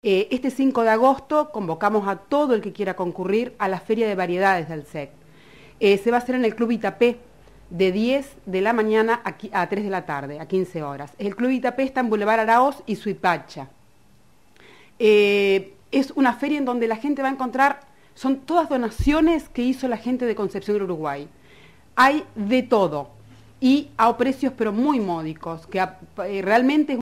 Eh, este 5 de agosto convocamos a todo el que quiera concurrir a la Feria de Variedades del SEC. E eh, se va a hacer en el Club Itapé de 10 de la mañana a, 3 de la tarde, a 15 horas. El Club Itapé está en Boulevard Araoz y Suipacha. Eh, es una feria en donde la gente va a encontrar, son todas donaciones que hizo la gente de Concepción del Uruguay. Hay de todo y a precios pero muy módicos, que realmente es